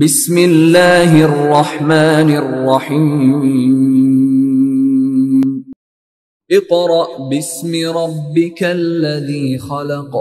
بسم الله الرحمن الرحيم اقرأ باسم ربك الذي خلق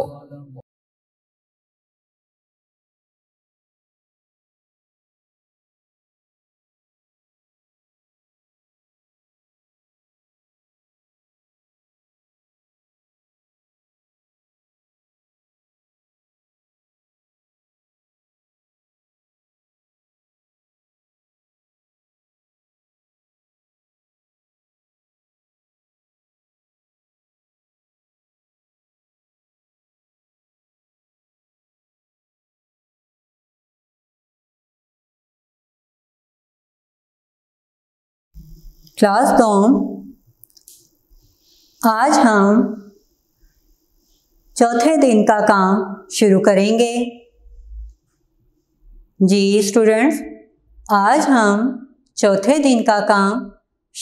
class दो आज हम चौथे दिन का काम शुरू करेंगे जी स्टूडेंट्स आज हम चौथे दिन का काम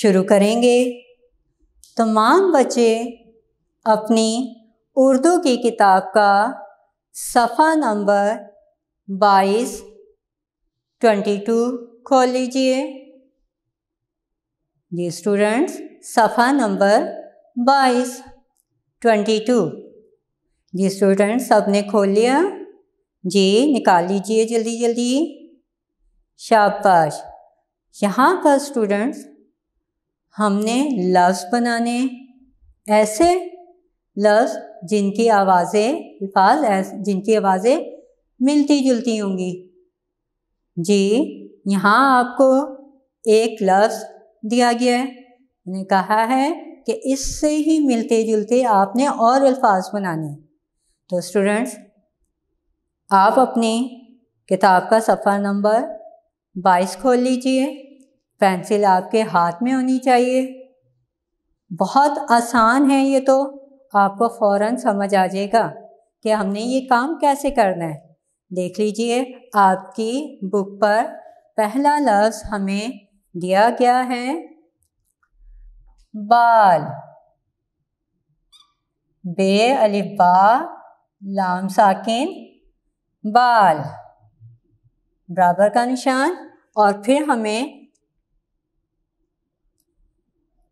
शुरू करेंगे तमाम बच्चे अपनी उर्दू की किताब का सफ़ा नंबर बाईस ट्वेंटी टू खोल लीजिए जी स्टूडेंट्स सफ़ा नंबर बाईस ट्वेंटी टू जी स्टूडेंट्स सबने खोल लिया जी निकाल लीजिए जल्दी जल्दी शाबाश यहाँ पर स्टूडेंट्स हमने लफ्स बनाने ऐसे लफ्ज़ जिनकी आवाज़ें अल्फाज जिनकी आवाज़ें मिलती जुलती होंगी जी यहाँ आपको एक लफ्ज़ दिया गया है मैंने कहा है कि इससे ही मिलते जुलते आपने और अल्फाज बनाने तो स्टूडेंट्स आप अपनी किताब का सफ़ा नंबर बाईस खोल लीजिए पेंसिल आपके हाथ में होनी चाहिए बहुत आसान है ये तो आपको फ़ौर समझ आ जाएगा कि हमने ये काम कैसे करना है देख लीजिए आपकी बुक पर पहला लफ्ज़ हमें दिया क्या है बाल बे अलिफ लाम साकिन बाल बराबर का निशान और फिर हमें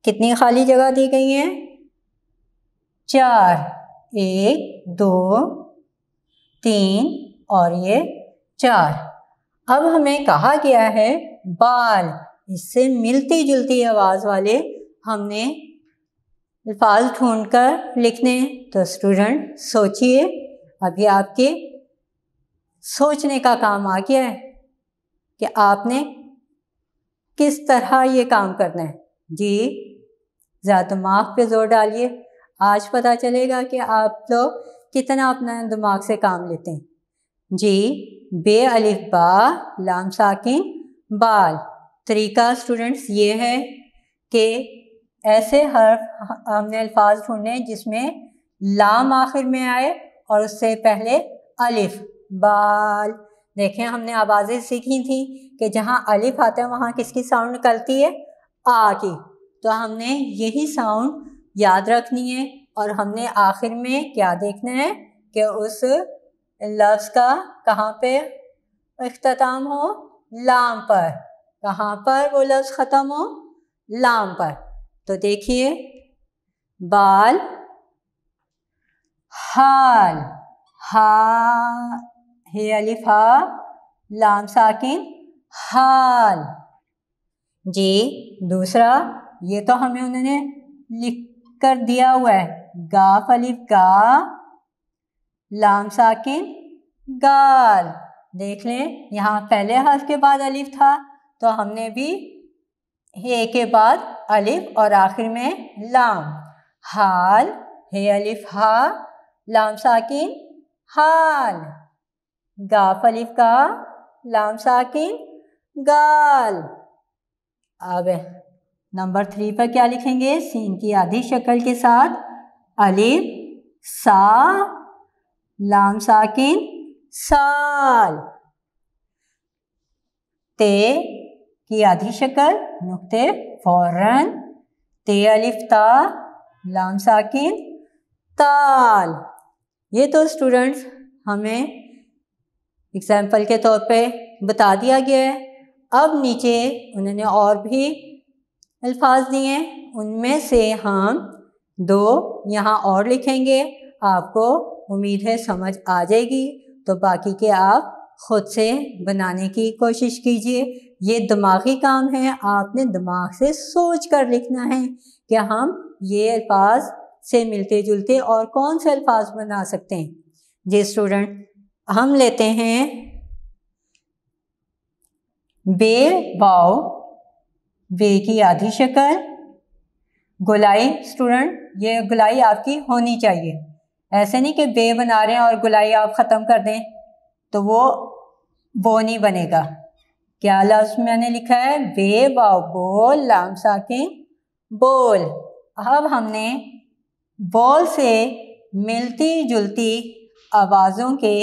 कितनी खाली जगह दी गई है चार एक दो तीन और ये चार अब हमें कहा गया है बाल इससे मिलती जुलती आवाज़ वाले हमने अल्फाज ढूँढ कर लिखने तो स्टूडेंट सोचिए अभी आपके सोचने का काम आ गया है कि आपने किस तरह ये काम करना है जी ज़्यादा दिमाग पे जोर डालिए आज पता चलेगा कि आप लोग कितना अपना दिमाग से काम लेते हैं जी बे अलिफ बा लाम साकिन बाल तरीका स्टूडेंट्स ये है कि ऐसे हर्फ हमने अल्फाज ढूंढने जिसमें लाम आखिर में आए और उससे पहले अलिफ बाल देखें हमने आवाज़ें सीखी थी कि जहाँ अलिफ आता है वहाँ किसकी साउंड निकलती है आ की तो हमने यही साउंड याद रखनी है और हमने आखिर में क्या देखना है कि उस लफ्ज़ का कहाँ पे अख्ताम हो लाम पर कहाँ पर वो लफ्ज़ ख़त्म हो लाम पर तो देखिए बाल हाल हा हे अलिफ हा लाम साकिन हाल जी दूसरा ये तो हमें उन्होंने लिख कर दिया हुआ है गाफ अलिफ गा लाम साकिन गाल देख लें यहाँ पहले हर्फ के बाद अलिफ था तो हमने भी हे के बाद अलिफ और आखिर में लाम हाल हे अलिफ हा लाम साकिन हाल गाफ अलिफ का लाम साकिन गाल अब नंबर थ्री पर क्या लिखेंगे सीन की आधी शक्ल के साथ अलिफ सा लाम साकिन साल ते की आधी शक्ल नुक्ते फौरन ते अलिफ ता लाम साकिन ताल ये तो स्टूडेंट्स हमें एग्ज़ाम्पल के तौर पे बता दिया गया है अब नीचे उन्होंने और भी अल्फाज दिए उनमें से हम दो यहाँ और लिखेंगे आपको उम्मीद है समझ आ जाएगी तो बाकी के आप ख़ुद से बनाने की कोशिश कीजिए ये दिमागी काम है आपने दिमाग से सोच कर लिखना है कि हम ये अल्फाज से मिलते जुलते और कौन से अल्फाज बना सकते हैं जी स्टूडेंट हम लेते हैं बे बाव बे की आधी शक्ल गुलाई स्टूडेंट ये गुलाई आपकी होनी चाहिए ऐसे नहीं कि बे बना रहे हैं और गुलाई आप ख़त्म कर दें तो वो वो नहीं बनेगा क्या लफ्ज मैंने लिखा है वे बोल लाम साकिन बोल अब हमने बोल से मिलती जुलती आवाज़ों के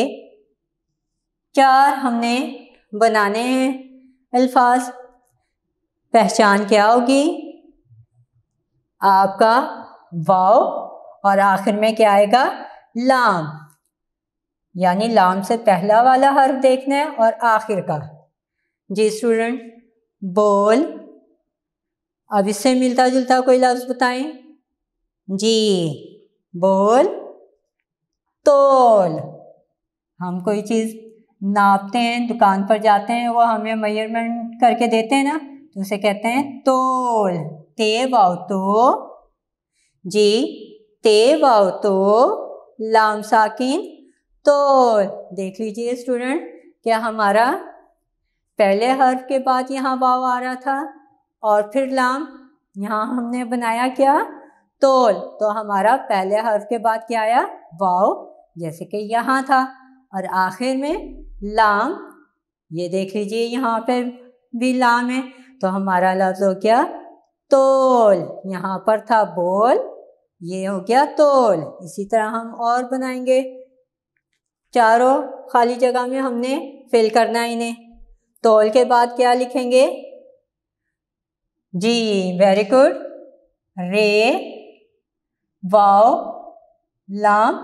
चार हमने बनाने हैं अल्फाज पहचान क्या होगी आपका वाओ और आखिर में क्या आएगा लाम यानी लाम से पहला वाला हर्फ देखना है और आखिर का जी स्टूडेंट बॉल अब इससे मिलता जुलता कोई लफ्ज बताएं जी बॉल तोल हम कोई चीज़ नापते हैं दुकान पर जाते हैं वो हमें मेजरमेंट करके देते हैं ना तो उसे कहते हैं तोल ते वाओ तो जी ते वाओ तो लाम साकिन तोल देख लीजिए स्टूडेंट क्या हमारा पहले हर्फ के बाद यहाँ वाव आ रहा था और फिर लाम यहाँ हमने बनाया क्या तोल तो हमारा पहले हर्फ के बाद क्या आया वाव जैसे कि यहाँ था और आखिर में लाम ये देख लीजिए यहाँ पे भी लाम है तो हमारा लफ्ज़ हो गया तोल यहाँ पर था बोल ये हो गया तोल इसी तरह हम और बनाएंगे चारों खाली जगह में हमने फिल करना इन्हें तौल तो के बाद क्या लिखेंगे जी वेरी गुड रे वाओ लाम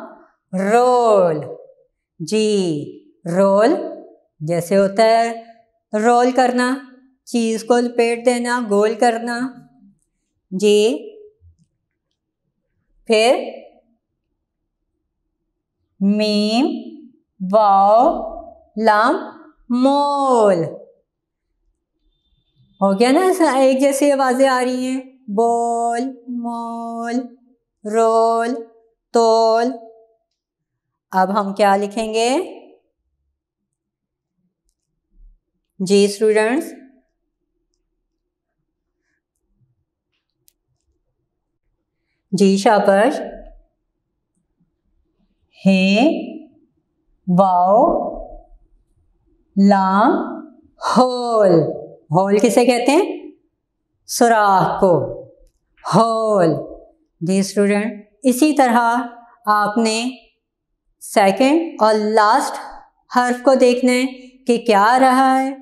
रोल जी रोल जैसे होता है रोल करना चीज़ को लपेट देना गोल करना जी फिर मीम वाओ लाम मोल हो गया ना एक जैसी आवाज़ें आ रही हैं बोल मोल रोल तोल अब हम क्या लिखेंगे जी स्टूडेंट्स जी शाबाश हे वाओ लॉन्ग होल होल किसे कहते हैं सुराख को होल जी स्टूडेंट इसी तरह आपने सेकंड और लास्ट हर्फ को देखना है कि क्या रहा है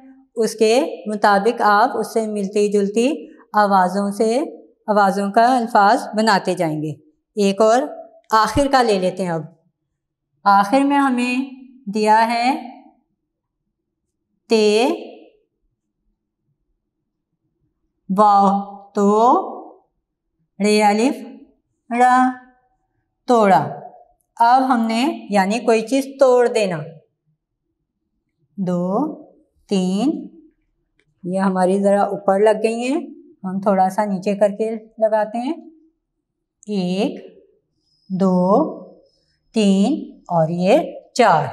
उसके मुताबिक आप उससे मिलती जुलती आवाज़ों से आवाज़ों का अल्फाज बनाते जाएंगे एक और आखिर का ले लेते हैं अब आखिर में हमें दिया है ते तो रे अलिफ रा तोड़ा अब हमने यानी कोई चीज़ तोड़ देना दो तीन ये हमारी ज़रा ऊपर लग गई हैं हम थोड़ा सा नीचे करके लगाते हैं एक दो तीन और ये चार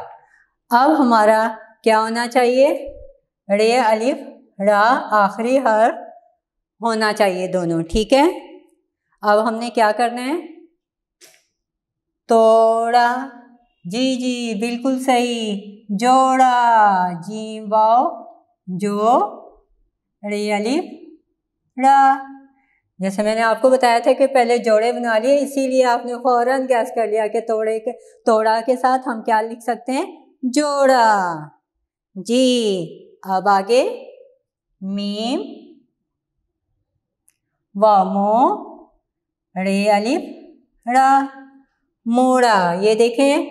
अब हमारा क्या होना चाहिए रे अलिफ रा आखिरी हर होना चाहिए दोनों ठीक है अब हमने क्या करना है तोड़ा जी जी बिल्कुल सही जोड़ा जी वाओ जो रे अलिफ रा जैसे मैंने आपको बताया था कि पहले जोड़े बना लिए इसीलिए आपने फ़ौरन गैस कर लिया कि तोड़े के तोड़ा के साथ हम क्या लिख सकते हैं जोड़ा जी अब आगे मीम वमो रे अलिफ रा मोड़ा ये देखें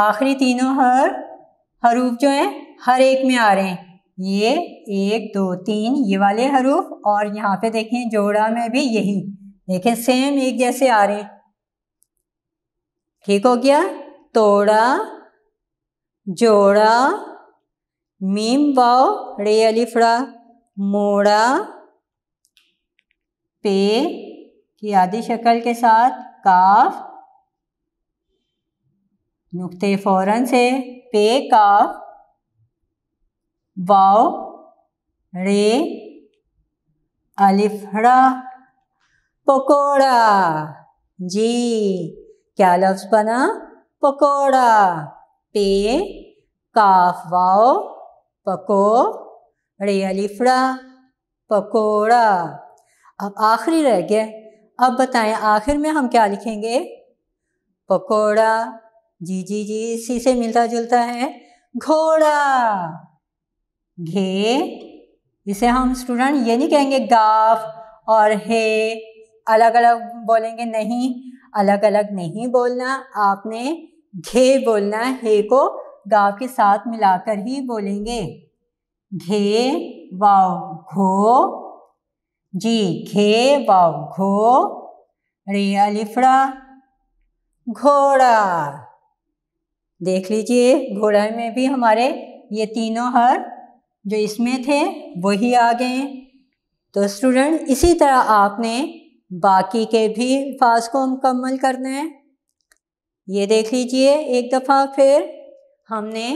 आखिरी तीनों हर हरूफ जो हैं हर एक में आ रहे हैं ये एक दो तीन ये वाले हरूफ और यहाँ पे देखें जोड़ा में भी यही देखें सेम एक जैसे आ रहे हैं ठीक हो गया तोड़ा जोड़ा मीम वाव रे अलिफ्रा मोड़ा पे की आदि शक्ल के साथ काफ नुक्ते फौरन से पे काफ वाव रे अलिफ्रा पकोड़ा जी क्या लफ्ज़ बना पकोड़ा पे काफ वाओ पको रे अलीफड़ा पकोड़ा अब आखिरी रह गया अब बताएं आखिर में हम क्या लिखेंगे पकोड़ा जी जी जी इसी से मिलता जुलता है घोड़ा घे इसे हम स्टूडेंट ये नहीं कहेंगे गाफ और हे अलग अलग बोलेंगे नहीं अलग अलग नहीं बोलना आपने घे बोलना हे को गाव के साथ मिलाकर ही बोलेंगे घे वाव घो जी घे वाव घो रे अलिफड़ा घोड़ा देख लीजिए घोड़ा में भी हमारे ये तीनों हर जो इसमें थे वही आ गए तो स्टूडेंट इसी तरह आपने बाकी के भी अल्फाज को मुकम्मल करना है ये देख लीजिए एक दफ़ा फिर हमने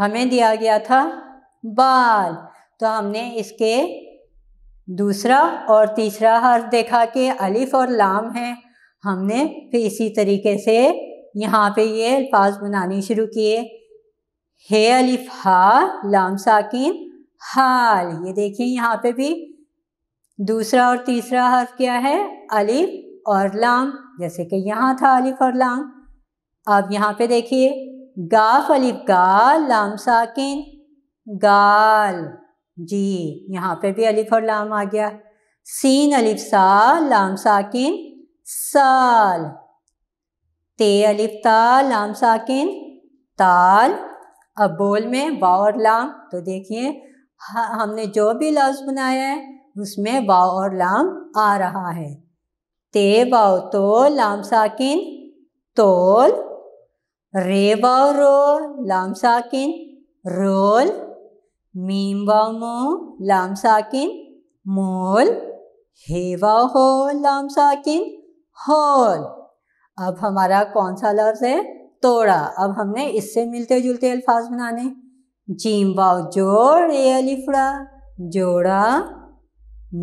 हमें दिया गया था बाल तो हमने इसके दूसरा और तीसरा हर्फ देखा कि अलिफ और लाम है हमने फिर इसी तरीके से यहाँ पे ये अल्फाज बनाने शुरू किए हे अलिफ हा लाम साकिन हाल ये देखिए यहाँ पे भी दूसरा और तीसरा हर्फ क्या है अलिफ और लाम जैसे कि यहाँ था अलिफ और लाम अब यहाँ पे देखिए गाफ अलिफ गाल लाम साकिन गाल जी यहाँ पे भी अलिफ और लाम आ गया सीन अलिफ सा लाम साकिन साल ते अलिफ ताल लाम साकिन ताल अब बोल में वा और लाम तो देखिए हमने जो भी लफ्ज़ बनाया है उसमें वा और लाम आ रहा है ते वाओ तो लाम साकिन तोल रे वाव रो लाम साकिन रोल मीम वाव मो लाम साकिन मोल हेवा हो लाम साकिन होल अब हमारा कौन सा लफ्ज़ है तोड़ा अब हमने इससे मिलते जुलते अल्फाज बनाने जीम वाव जोड़ रे अलीफड़ा जोड़ा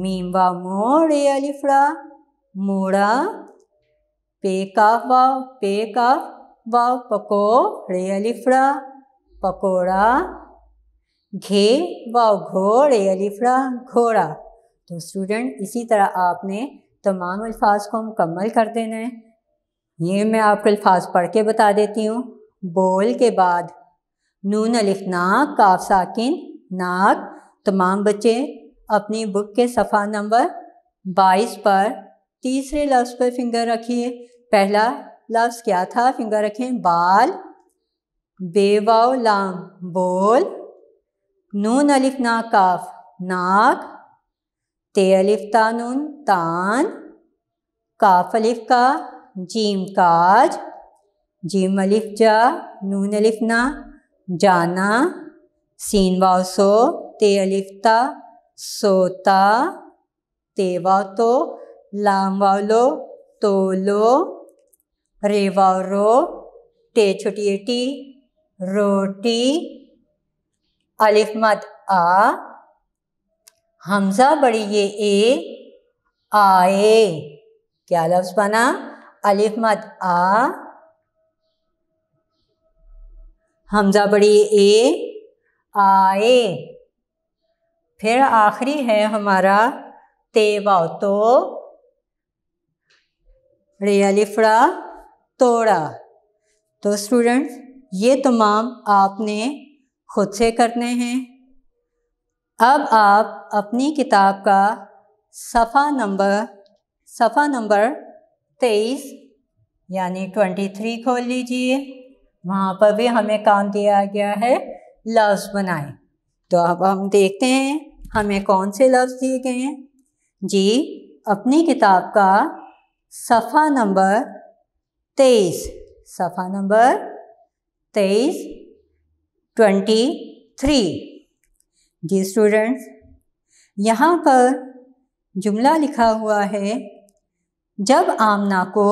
मीम वाव मोड़ रे अलिफ्रा मोड़ा पे काफ वाव पे काफ व पको रेयलिफ्रा पकोड़ा घे व घो रेयलिफ्रा घोड़ा तो स्टूडेंट इसी तरह आपने तमाम अल्फाज को मुकम्मल कर देना है ये मैं आपको अल्फाज पढ़ के बता देती हूँ बोल के बाद नून अलिफ नाक काफ साकिन नाक तमाम बच्चे अपनी बुक के सफ़ा नंबर 22 पर तीसरे लफ्ज़ पर फिंगर रखिए पहला लफ्ज़ क्या था फिंगर रखें बाल बेवाओ लाम बोल नून अलिफ ना काफ नाक ते अलिफ ता नून तान काफ अलिफ का जीम काज जीम अलिफ जा नून अलिफ ना जाना सीन वाव सो ते अलिफ ता सोता ते वाव तो लाम वाव लो तो लो रे रो टे छोटी ए टी रोटी अलिफ मत आ हमजा बड़ी ये ए आए क्या लफ्ज़ बना अलिफ मत आ हमजा बड़ी ए आए फिर आखिरी है हमारा तेवा तो रे अलिफड़ा तोड़ा तो स्टूडेंट्स ये तमाम आपने खुद से करने हैं अब आप अपनी किताब का सफ़ा नंबर सफ़ा नंबर तेईस यानी ट्वेंटी थ्री खोल लीजिए वहाँ पर भी हमें काम दिया गया है लफ्ज़ बनाएं तो अब हम देखते हैं हमें कौन से लफ्ज़ दिए गए हैं जी अपनी किताब का सफ़ा नंबर तेईस सफ़ा नंबर तेईस ट्वेंटी थ्री जी स्टूडेंट्स यहाँ पर जुमला लिखा हुआ है जब आमना को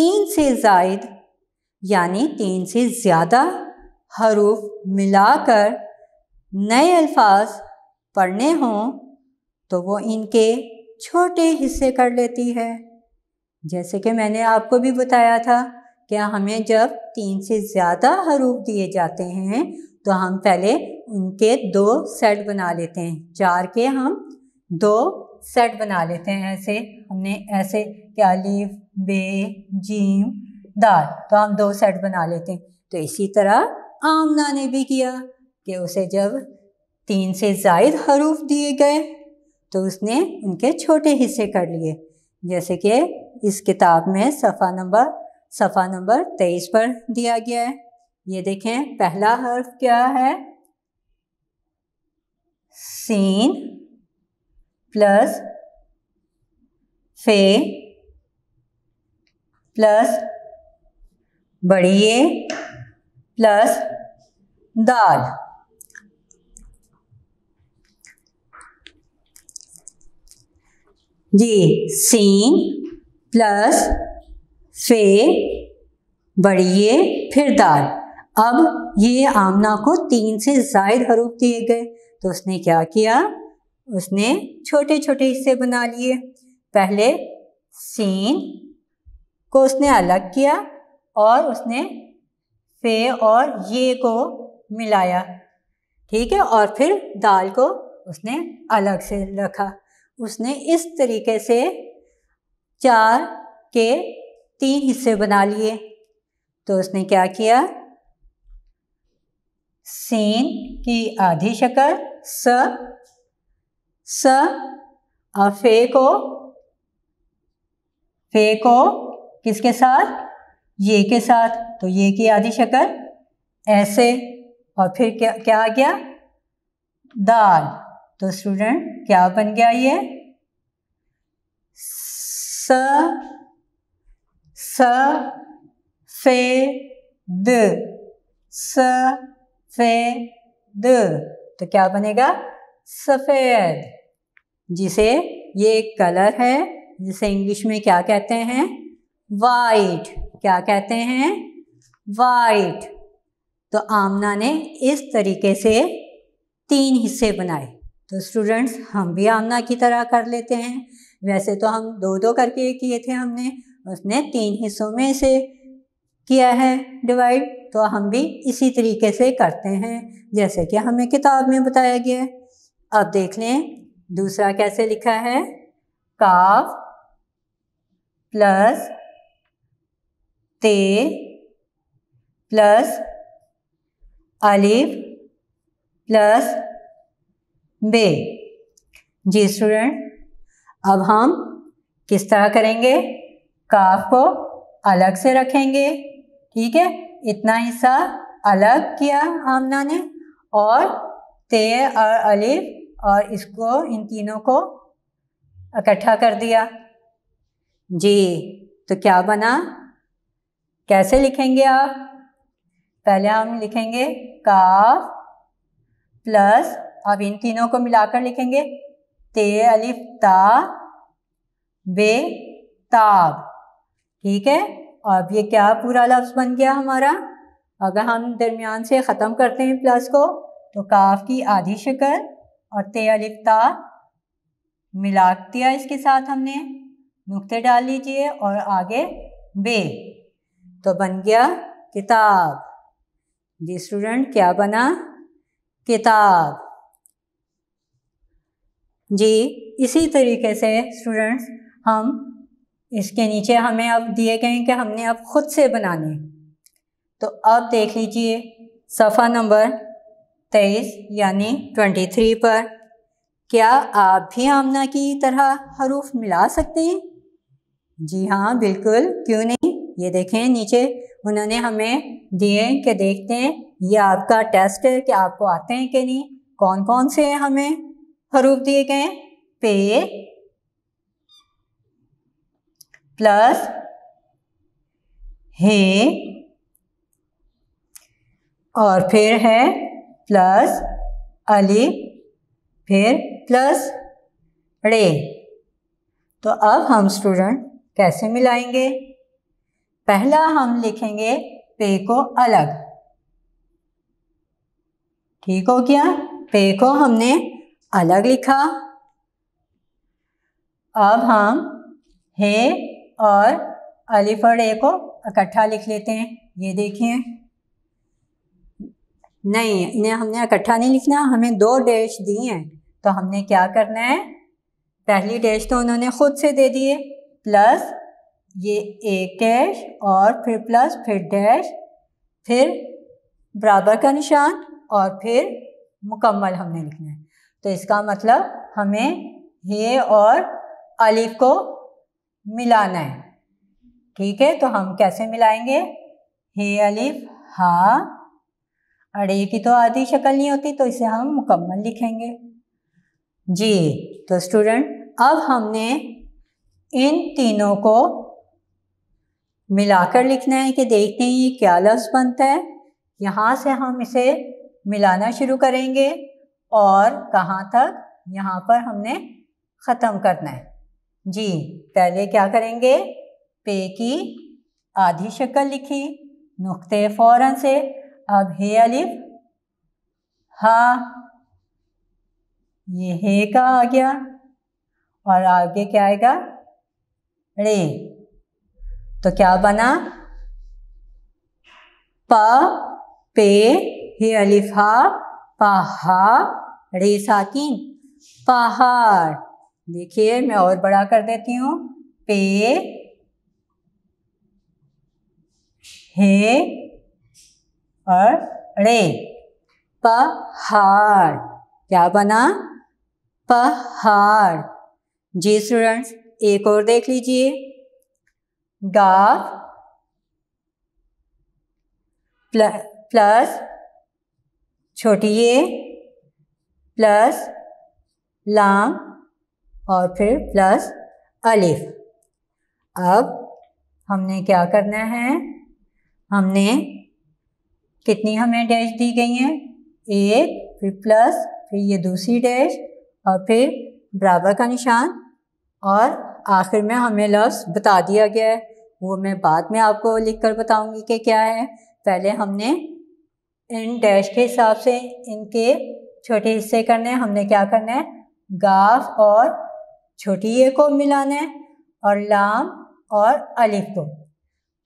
तीन से जायद यानी तीन से ज़्यादा हरूफ मिलाकर नए अल्फाज पढ़ने हों तो वो इनके छोटे हिस्से कर लेती है जैसे कि मैंने आपको भी बताया था कि हमें जब तीन से ज़्यादा हरूफ दिए जाते हैं तो हम पहले उनके दो सेट बना लेते हैं चार के हम दो सेट बना लेते हैं ऐसे हमने ऐसे क्या बे जीम दाल तो हम दो सेट बना लेते हैं तो इसी तरह आमना ने भी किया कि उसे जब तीन से जायद हरूफ दिए गए तो उसने उनके छोटे हिस्से कर लिए जैसे कि इस किताब में सफ़ा नंबर सफ़ा नंबर तेईस पर दिया गया है ये देखें पहला हर्फ क्या है सीन प्लस फे प्लस बड़ी ए प्लस दाल जी सीन प्लस फे बढ़िए फिर दाल अब ये आमना को तीन से जायद हरूफ दिए गए तो उसने क्या किया उसने छोटे छोटे हिस्से बना लिए पहले सीन को उसने अलग किया और उसने फे और ये को मिलाया ठीक है और फिर दाल को उसने अलग से रखा उसने इस तरीके से चार के तीन हिस्से बना लिए तो उसने क्या किया सीन की आधी शक्ल स स और फे को फे को किसके साथ ये के साथ तो ये की आधी शक्ल ऐसे और फिर क्या क्या आ गया दाल तो स्टूडेंट क्या बन गया ये स सफेद द स फे द तो क्या बनेगा सफ़ेद जिसे ये एक कलर है जिसे इंग्लिश में क्या कहते हैं वाइट क्या कहते हैं वाइट तो आमना ने इस तरीके से तीन हिस्से बनाए तो स्टूडेंट्स हम भी आमना की तरह कर लेते हैं वैसे तो हम दो दो करके किए थे हमने उसने तीन हिस्सों में से किया है डिवाइड तो हम भी इसी तरीके से करते हैं जैसे कि हमें किताब में बताया गया अब देख लें दूसरा कैसे लिखा है काफ प्लस ते प्लस अलिफ प्लस बे जी स्टूडेंट अब हम किस तरह करेंगे काफ को अलग से रखेंगे ठीक है इतना हिस्सा अलग किया आमना ने और ते और अलिफ और इसको इन तीनों को इकट्ठा कर दिया जी तो क्या बना कैसे लिखेंगे आप पहले हम लिखेंगे काफ प्लस अब इन तीनों को मिलाकर लिखेंगे ते अलिफ ता बे ताब ठीक है अब ये क्या पूरा लफ्ज़ बन गया हमारा अगर हम दरमियान से ख़त्म करते हैं प्लस को तो काफ की आधी शक्ल और ते अलिफ ता मिला दिया इसके साथ हमने नुक्ते डाल लीजिए और आगे बे तो बन गया किताब जी स्टूडेंट क्या बना किताब जी इसी तरीके से स्टूडेंट्स हम इसके नीचे हमें अब दिए गए हैं कि हमने अब खुद से बनाने तो अब देख लीजिए सफ़ा नंबर तेईस यानी ट्वेंटी थ्री पर क्या आप भी आमना की तरह हरूफ मिला सकते हैं जी हाँ बिल्कुल क्यों नहीं ये देखें नीचे उन्होंने हमें दिए कि देखते हैं ये आपका टेस्ट है कि आपको आते हैं कि नहीं कौन कौन से हमें हरूफ हाँ, दिए गए हैं पे प्लस हे और फिर है प्लस अली फिर प्लस रे तो अब हम स्टूडेंट कैसे मिलाएंगे पहला हम लिखेंगे पे को अलग ठीक हो गया पे को हमने अलग लिखा अब हम हे और अलिफ और ए को इकट्ठा लिख लेते हैं ये देखिए नहीं इन्हें हमने इकट्ठा नहीं लिखना हमें दो डैश दी हैं तो हमने क्या करना है पहली डैश तो उन्होंने खुद से दे दिए प्लस ये एक डैश और फिर प्लस फिर डैश फिर बराबर का निशान और फिर मुकम्मल हमने लिखना है तो इसका मतलब हमें हे और अलिफ को मिलाना है ठीक है तो हम कैसे मिलाएंगे हे अलिफ हा अड़े की तो आधी शक्ल नहीं होती तो इसे हम मुकम्मल लिखेंगे जी तो स्टूडेंट अब हमने इन तीनों को मिलाकर लिखना है कि देखते हैं ये क्या लफ्ज़ बनता है यहाँ से हम इसे मिलाना शुरू करेंगे और कहाँ तक यहाँ पर हमने ख़त्म करना है जी पहले क्या करेंगे पे की आधी शक्ल लिखी नुक्ते फ़ौरन से अब हे अलिफ हा ये हे का आ गया और आगे क्या आएगा रे तो क्या बना प पे हे अलिफ हा पहाड़ साकिन पहाड़ देखिए मैं और बड़ा कर देती हूँ पे हे और रे पहाड़ क्या बना पहाड़ जी स्टूडेंट्स एक और देख लीजिए प्ल, प्लस छोटी ए प्लस लाम और फिर प्लस अलिफ अब हमने क्या करना है हमने कितनी हमें डैश दी गई हैं एक फिर प्लस फिर ये दूसरी डैश और फिर बराबर का निशान और आखिर में हमें लफ्स बता दिया गया है वो मैं बाद में आपको लिख कर बताऊँगी कि क्या है पहले हमने इन डैश के हिसाब से इनके छोटे हिस्से करने हैं हमने क्या करना है गाफ और छोटी ए को मिलाना है और लाम और अलिफ को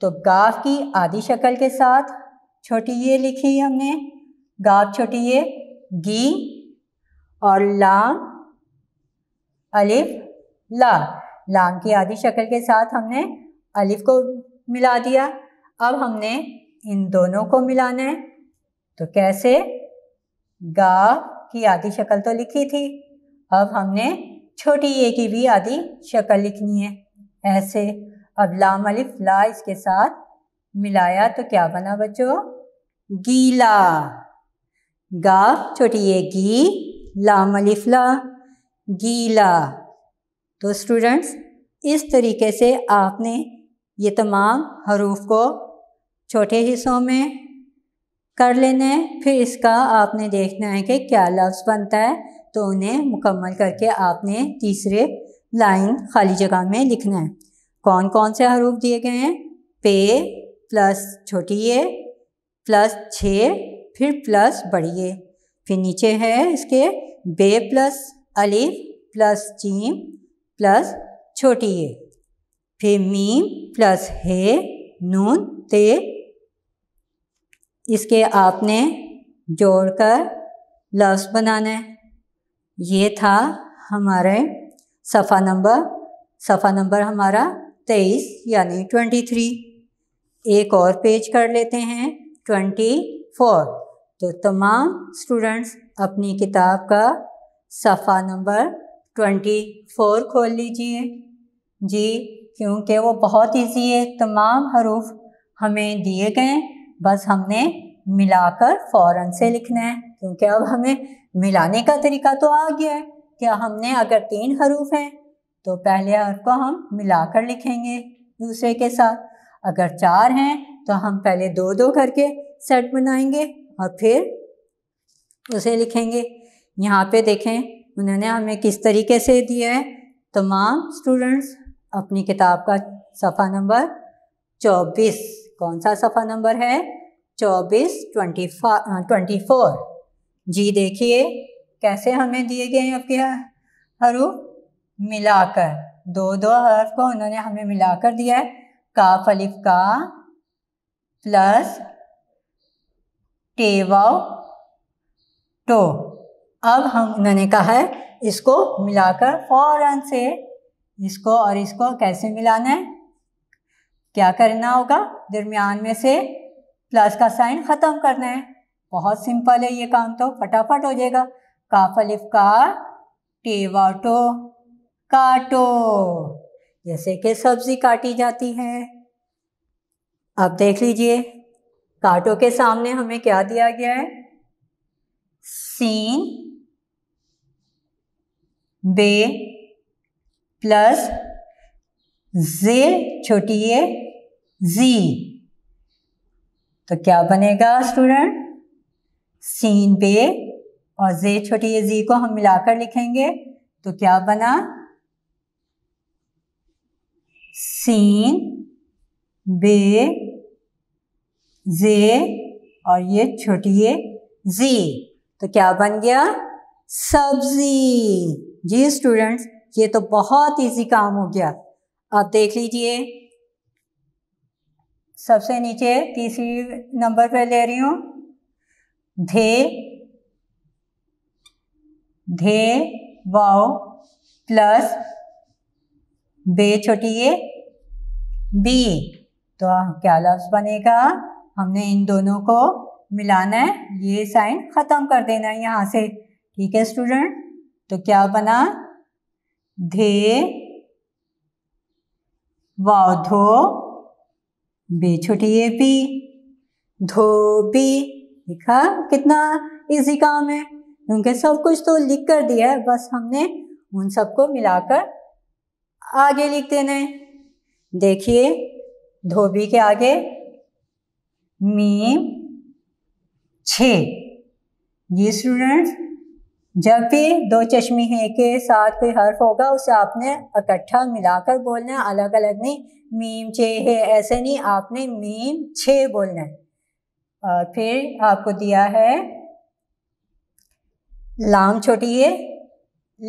तो गाफ की आधी शक्ल के साथ छोटी ये लिखी हमने गाफ छोटी ये गी और लाम अलिफ ला लाम की आधी शक्ल के साथ हमने अलिफ को मिला दिया अब हमने इन दोनों को मिलाना है तो कैसे गा की आदि शक्ल तो लिखी थी अब हमने छोटी ए की भी आदि शक्ल लिखनी है ऐसे अब लाम अलिफ ला इसके साथ मिलाया तो क्या बना बच्चों गीला गा छोटी ए गी लाम अलिफ ला गीला तो स्टूडेंट्स इस तरीके से आपने ये तमाम हरूफ को छोटे हिस्सों में कर लेना है फिर इसका आपने देखना है कि क्या लफ्ज़ बनता है तो उन्हें मुकम्मल करके आपने तीसरे लाइन खाली जगह में लिखना है कौन कौन से हरूफ दिए गए हैं पे प्लस छोटी ए प्लस छः फिर प्लस बड़ी ए फिर नीचे है इसके बे प्लस अलिफ प्लस चीम प्लस छोटी ए फिर मीम प्लस हे नून ते इसके आपने जोड़कर लफ्स बनाना है ये था हमारे सफ़ा नंबर सफ़ा नंबर हमारा तेईस यानी ट्वेंटी थ्री एक और पेज कर लेते हैं ट्वेंटी फोर तो तमाम स्टूडेंट्स अपनी किताब का सफ़ा नंबर ट्वेंटी फोर खोल लीजिए जी क्योंकि वो बहुत इजी है तमाम हरूफ हमें दिए गए बस हमने मिलाकर फौरन से लिखना है क्योंकि अब हमें मिलाने का तरीका तो आ गया है क्या हमने अगर तीन हरूफ हैं तो पहले हर को हम मिलाकर लिखेंगे दूसरे के साथ अगर चार हैं तो हम पहले दो दो करके सेट बनाएंगे और फिर उसे लिखेंगे यहाँ पे देखें उन्होंने हमें किस तरीके से दिया है तमाम स्टूडेंट्स अपनी किताब का सफ़ा नंबर चौबीस कौन सा सफ़ा नंबर है चौबीस ट्वेंटी ट्वेंटी फोर जी देखिए कैसे हमें दिए गए हैं आपके हरू मिलाकर दो दो हर्फ को उन्होंने हमें मिलाकर दिया है का फलिफ का प्लस टेवाओ टो अब हम उन्होंने कहा है इसको मिलाकर फ़ौरन से इसको और इसको कैसे मिलाना है क्या करना होगा दरमियान में से प्लस का साइन ख़त्म करना है बहुत सिंपल है ये काम तो फटाफट हो जाएगा काफलिफ का टेवाटो काटो जैसे कि सब्जी काटी जाती है अब देख लीजिए काटो के सामने हमें क्या दिया गया है सीन बे प्लस जे छोटी ए जी तो क्या बनेगा स्टूडेंट सीन पे और जे छोटी ए जी को हम मिलाकर लिखेंगे तो क्या बना सीन बे जे और ये छोटी ए जी तो क्या बन गया सब्जी जी स्टूडेंट्स ये तो बहुत इजी काम हो गया आप देख लीजिए सबसे नीचे तीसरी नंबर पर ले रही हूँ धे धे वाओ प्लस बे छोटी ये बी तो क्या लफ्ज बनेगा हमने इन दोनों को मिलाना है ये साइन ख़त्म कर देना है यहाँ से ठीक है स्टूडेंट तो क्या बना धे वाधो बे छोटी ए पी धोपी लिखा कितना इजी काम है क्योंकि सब कुछ तो लिख कर दिया है बस हमने उन सबको मिलाकर आगे लिख देना है देखिए धोबी के आगे मीम छ ये स्टूडेंट्स जब भी दो चश्मी है के साथ कोई हर्फ होगा उसे आपने इकट्ठा मिलाकर बोलना है अलग अलग नहीं मीम छे है ऐसे नहीं आपने मीम छे बोलना है और फिर आपको दिया है लाम छोटी है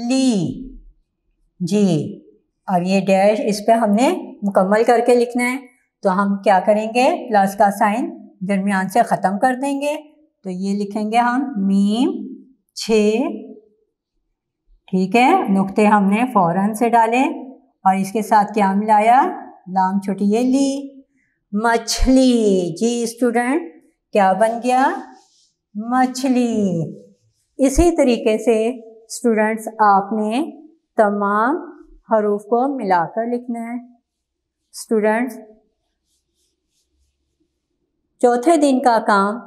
ली जी और ये डैश इस पर हमने मुकम्मल करके लिखना है तो हम क्या करेंगे प्लस का साइन दरमियान से ख़त्म कर देंगे तो ये लिखेंगे हम मीम छ ठीक है नुक्ते हमने फौरन से डाले और इसके साथ क्या मिलाया लाम छोटी ली मछली जी स्टूडेंट क्या बन गया मछली इसी तरीके से स्टूडेंट्स आपने तमाम हरूफ को मिलाकर लिखना है स्टूडेंट्स चौथे दिन का काम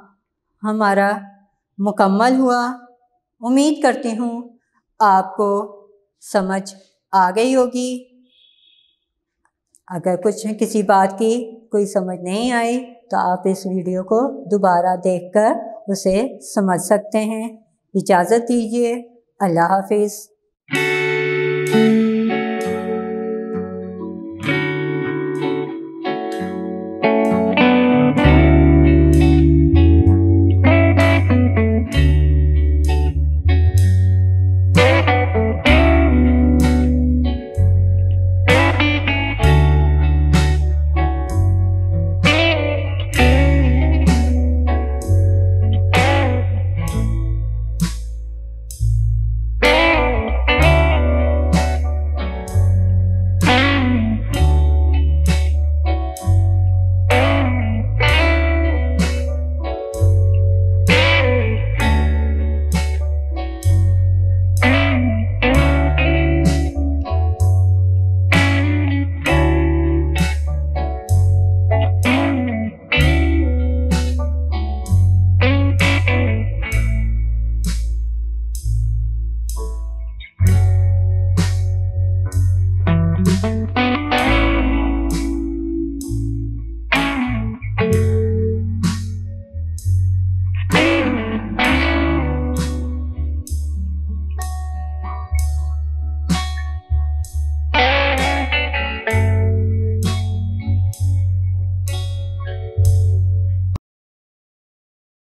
हमारा मुकम्मल हुआ उम्मीद करती हूँ आपको समझ आ गई होगी अगर कुछ किसी बात की कोई समझ नहीं आई तो आप इस वीडियो को दोबारा देखकर उसे समझ सकते हैं इजाज़त दीजिए अल्लाह हाफिज़